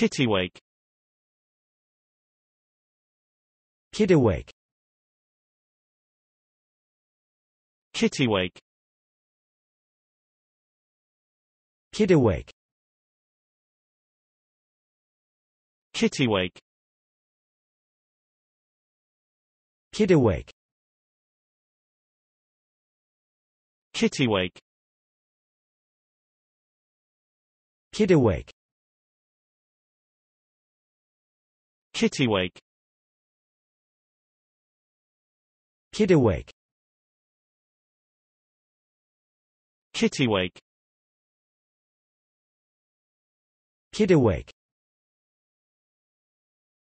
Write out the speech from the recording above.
Kittywake. Kittywake. Kittywake. Kittywake. Kittywake. Kittywake. Kittiwake Kittiwake Kittiwake Kittiwake Kittiwake Kittywake.